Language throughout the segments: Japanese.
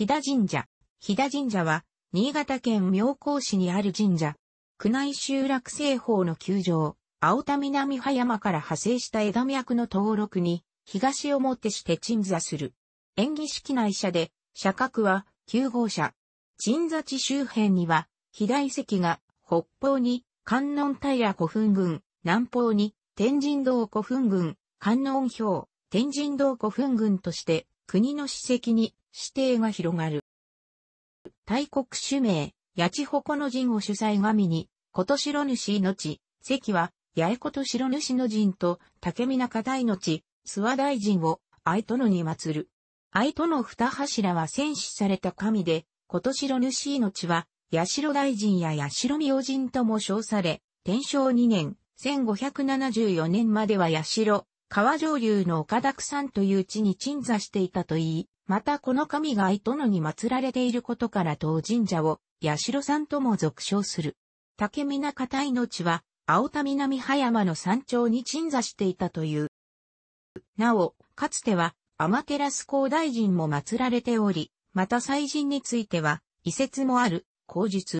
飛騨神社。飛騨神社は、新潟県妙高市にある神社。宮内集落西方の球場、青田南葉山から派生した枝脈の登録に、東をもってして鎮座する。演技式内社で、社格は9号車。鎮座地周辺には、飛騨遺跡が、北方に、観音平古墳群、南方に、天神堂古墳群、観音表、天神堂古墳群として、国の史跡に指定が広がる。大国主名、八千穂の陣を主催神に、今年、しろ主命、関は、八重子と白主の陣と、竹見中大の地、諏訪大陣を、愛とのに祀る。愛との二柱は戦死された神で、今年、しろ主命は、八代大臣や八代明神とも称され、天正2年、1574年までは八代、川上流の岡田さんという地に鎮座していたといい、またこの神が愛殿に祀られていることから当神社を、八さんとも俗称する。竹南方井の地は、青田南葉山の山頂に鎮座していたという。なお、かつては、天照高大臣も祀られており、また祭神については、遺説もある、口述。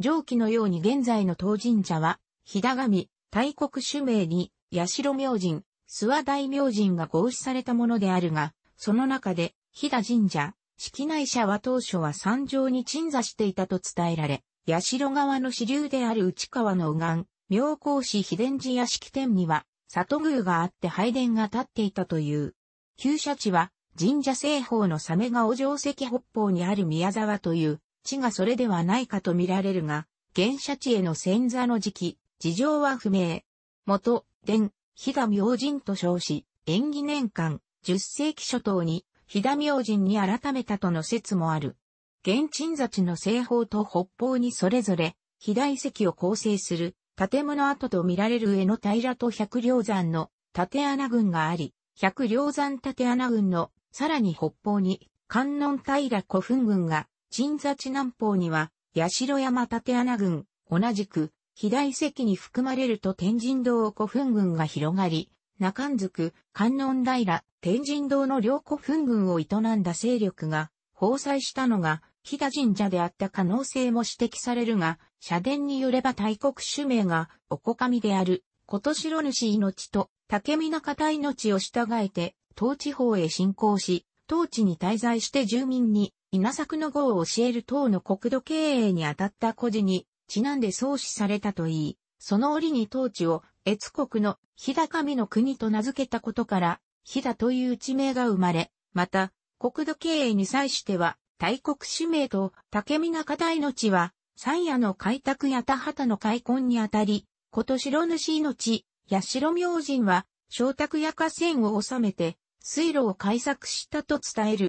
上記のように現在の当神社は、日田神、大国主名に、八代明神、諏訪大明神が合祀されたものであるが、その中で、飛騨神社、式内社は当初は山上に鎮座していたと伝えられ、八代川の支流である内川の右岸、妙高市秘伝寺屋式典には、里宮があって拝殿が建っていたという。旧社地は、神社西方のサメがお城石北方にある宮沢という、地がそれではないかと見られるが、現社地への潜座の時期、事情は不明。元、伝、飛騨明神と称し、縁起年間、10世紀初頭に、飛騨明神に改めたとの説もある。現鎮座地の西方と北方にそれぞれ、飛騨遺跡を構成する、建物跡と見られる上の平と百両山の縦穴群があり、百両山縦穴群のさらに北方に観音平古墳群が、鎮座地南方には、八代山縦穴群、同じく大石に含まれると天神堂古墳群が広がり、中んずく、観音平、天神堂の両古墳群を営んだ勢力が、崩壊したのが、飛騨神社であった可能性も指摘されるが、社殿によれば大国主名が、おこかみである、ことしろ主命と、竹見中隊い命を従えて、当地方へ進行し、当地に滞在して住民に、稲作の号を教える等の国土経営に当たった孤事に、ちなんで創始されたといい、その折に当地を越国の日高見の国と名付けたことから、日田という地名が生まれ、また、国土経営に際しては、大国使命と竹見中大の地は、山野の開拓や田畑の開墾にあたり、こと白主命、八代明神は、小卓や河川を治めて、水路を開削したと伝える。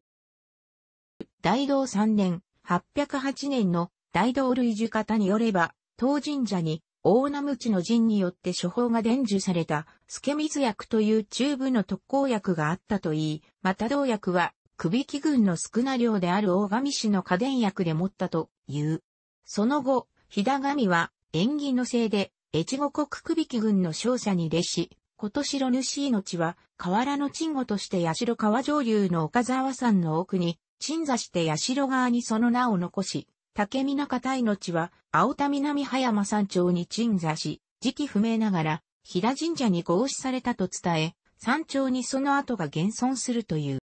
大道3年、808年の大道類受方によれば、当神社に、大名無知の陣によって処方が伝授された、助水薬という中部の特効薬があったといい、また同薬は、首木軍の少な量である大神氏の家電薬で持ったという。その後、ひだ神は、縁起のせいで、越後国首木軍の勝者に弟子、今年の主命は、河原の鎮護として代川上流の岡沢山の奥に、鎮座して代側にその名を残し、竹見中大の地は、青田南葉山山頂に鎮座し、時期不明ながら、平神社に合祀されたと伝え、山頂にその跡が現存するという。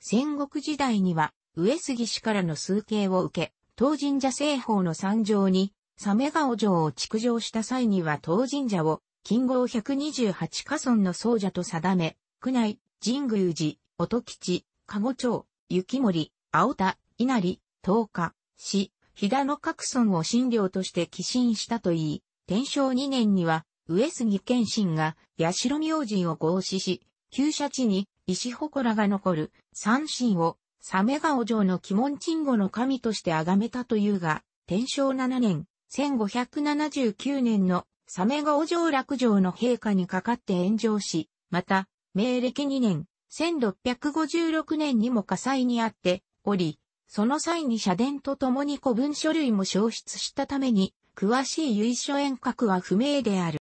戦国時代には、上杉氏からの崇敬を受け、当神社西方の山上に、サメガオ城を築城した際には当神社を、金剛128家村の僧者と定め、区内、神宮寺、音吉、籠町、雪森、青田、稲荷、東華、市、飛騨の各村を診療として寄進したといい、天正2年には、上杉謙信が八代明神を合祀し、旧社地に石祠が残る三神を、サメガオ城の鬼門鎮護の神として崇めたというが、天正7年、1579年のサメガオ城落城の陛下にかかって炎上し、また、明暦2年、1656年にも火災にあっており、その際に社殿と共に古文書類も消失したために、詳しい由緒遠隔は不明である。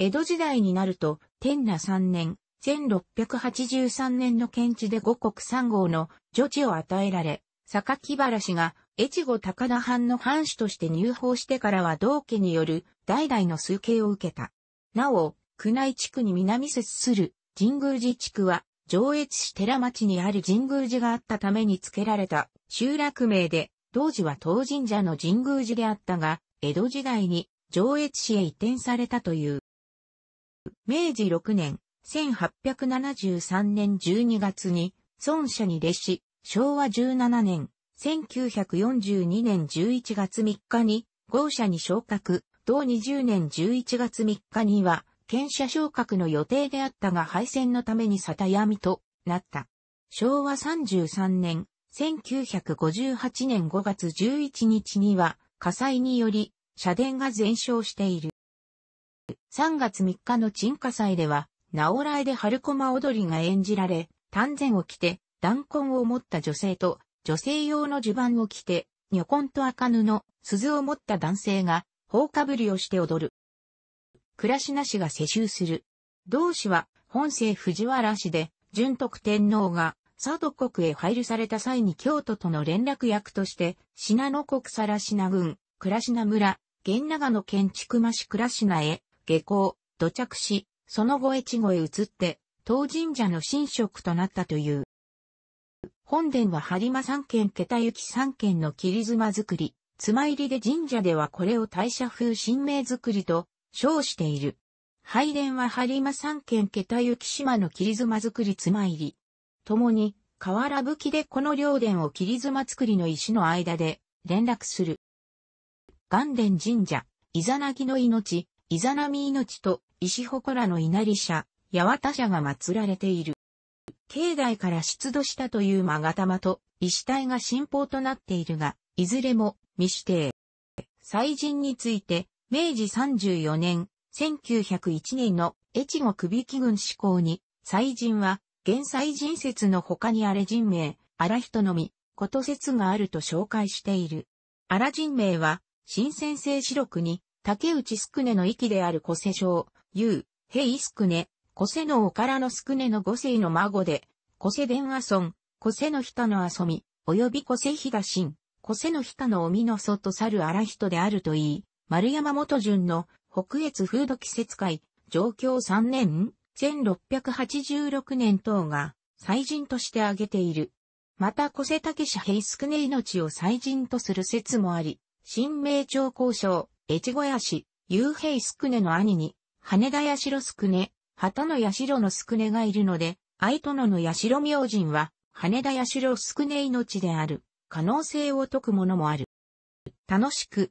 江戸時代になると、天羅3年、1683年の検地で五国三号の女地を与えられ、榊原氏が越後高田藩の藩主として入法してからは同家による代々の崇敬を受けた。なお、宮内地区に南接する神宮寺地区は上越市寺町にある神宮寺があったために付けられた集落名で、当時は東神社の神宮寺であったが、江戸時代に上越市へ移転されたという。明治6年、1873年12月に、孫社に弟子、昭和17年、1942年11月3日に、豪社に昇格、同20年11月3日には、剣車昇格の予定であったが敗戦のために汰闇となった。昭和33年、1958年5月11日には火災により社殿が全焼している。3月3日の鎮火祭では、直えで春駒踊りが演じられ、丹前を着て、弾痕を持った女性と、女性用の襦袢を着て、女根と赤布、鈴を持った男性が、放火ぶりをして踊る。倉科氏が世襲する。同氏は、本姓藤原氏で、淳徳天皇が、佐渡国へ配慮された際に京都との連絡役として、信濃国更品郡、倉品村、源長野県築間市倉品へ、下校、土着し、その後越後へ移って、当神社の神職となったという。本殿は播磨三軒桁行三軒の切り妻作り、妻入りで神社ではこれを大社風神明作りと称している。拝殿は播磨三県桁行雪島の切妻作り妻入り。共に、河原武器でこの両殿を切妻作りの石の間で連絡する。岩殿神社、イザナギの命、イザナミ命と石祠の稲荷社、八幡社が祀られている。境内から出土したという勾玉と石体が信宝となっているが、いずれも未指定。祭神について、明治34年、1901年の越後首木軍施行に、祭神は、現祭神説の他に荒人名、荒人のみ、こと説があると紹介している。荒人名は、新先生四録に、竹内宿根の息である小瀬章、ゆう、平宿根、小瀬のおからの宿根の五世の孫で、小瀬伝阿孫、小瀬の人の遊び、及び小瀬飛田神、小瀬の人のおみの外去る荒人であるといい、丸山元淳の北越風土季節会、上京3年、1686年等が祭人として挙げている。また、小瀬武氏平宿根命を祭人とする説もあり、新名町交渉、越後屋氏、幽平宿根の兄に、羽田八代宿根、旗の八代の宿根がいるので、愛殿の八代明神は、羽田八代宿根命である、可能性を解くものもある。楽しく、